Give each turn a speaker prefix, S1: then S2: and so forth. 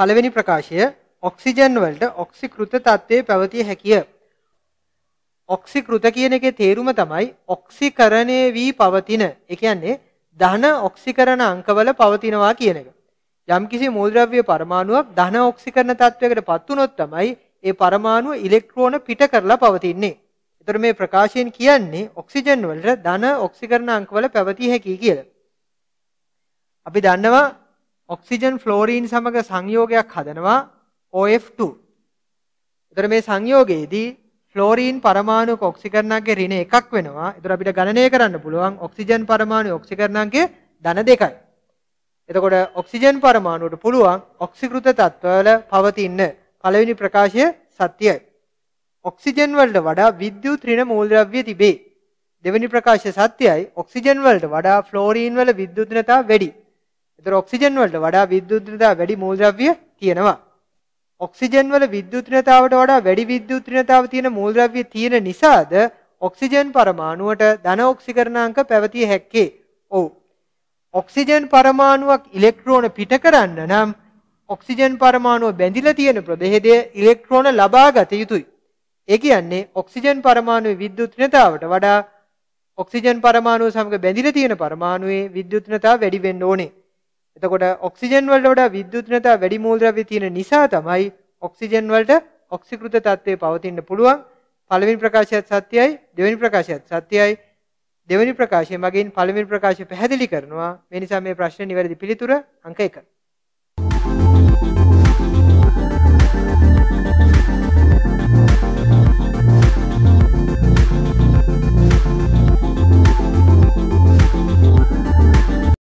S1: පළවෙනි ප්‍රකාශය ඔක්සිජන් වලට ඔක්සිකෘත තත්ත්වයේ පැවතිය හැකිය. ඔක්සිකෘත කියන එකේ තේරුම තමයි ඔක්සිකරණය වී පවතින. ඒ කියන්නේ ධන ඔක්සිකරණ අංකවල පවතිනවා කියන එක. යම්කිසි මූලද්‍රව්‍ය පරමාණුවක් ධන ඔක්සිකරණ තත්වයකට පත් වුනොත් තමයි ඒ පරමාණුව ඉලෙක්ට්‍රෝන පිට කරලා පවතින්නේ. ඒතර මේ ප්‍රකාශයෙන් කියන්නේ ඔක්සිජන් වලට ධන ඔක්සිකරණ අංකවල පැවතිය හැකියි කියලා. අපි දන්නවා ඔක්සිජන් ෆ්ලෝරීන් සමග සංයෝගයක් හදනවා OF2. ඒතර මේ සංයෝගයේදී ෆ්ලෝරීන් පරමාණු ඔක්සිකරණගේ ඍණ එකක් වෙනවා. ඒතර අපිට ගණනය කරන්න පුළුවන් ඔක්සිජන් පරමාණු ඔක්සිකරණගේ ධන දෙකයි. එතකොට ඔක්සිජන් පරමාණුවට පුළුවන් ඔක්සිකෘත තත්ත්වවල පවතින පළවෙනි ප්‍රකාශය සත්‍යයි. ඔක්සිජන් වලට වඩා විද්‍යුත් ඍණ මූලද්‍රව්‍ය තිබේ. දෙවෙනි ප්‍රකාශය සත්‍යයි. ඔක්සිජන් වලට වඩා ෆ්ලෝරීන් වල විද්‍යුත් ඍණතාව වැඩි. ඒතර ඔක්සිජන් වලට වඩා විද්‍යුත්නතාව වැඩි මූලද්‍රව්‍ය තියෙනවා. ඔක්සිජන් වල විද්‍යුත්නතාවට වඩා වැඩි විද්‍යුත්නතාව තියෙන මූලද්‍රව්‍ය තියෙන නිසාද ඔක්සිජන් පරමාණුවට ධන ඔක්සිකරණාංක පැවතිය හැක්කේ. ඔව්. ඔක්සිජන් පරමාණුවක් ඉලෙක්ට්‍රෝන පිට කරන්න නම් ඔක්සිජන් පරමාණුව බැඳිලා තියෙන ප්‍රදේශය ඉලෙක්ට්‍රෝන ලබා ගත යුතුයි. ඒ කියන්නේ ඔක්සිජන් පරමාණුවේ විද්‍යුත්නතාවට වඩා ඔක්සිජන් පරමාණුව සමග බැඳිලා තියෙන පරමාණුවේ විද්‍යුත්නතාව වැඩි වෙන්න ඕනේ. එතකොට ඔක්සිජන් වලට වඩා විද්‍යුත්නතා වැඩි මූල්ද්‍රව්‍ය තියෙන නිසා තමයි ඔක්සිජන් වලට ඔක්සිකෘත තත්ත්වයේ පවතින්න පුළුවන්. පළවෙනි ප්‍රකාශයත් සත්‍යයි, දෙවෙනි ප්‍රකාශයත් සත්‍යයි. දෙවෙනි ප්‍රකාශය මගින් පළවෙනි ප්‍රකාශය පැහැදිලි කරනවා. මේ නිසා මේ ප්‍රශ්නේ නිවැරදි පිළිතුර අංක 1.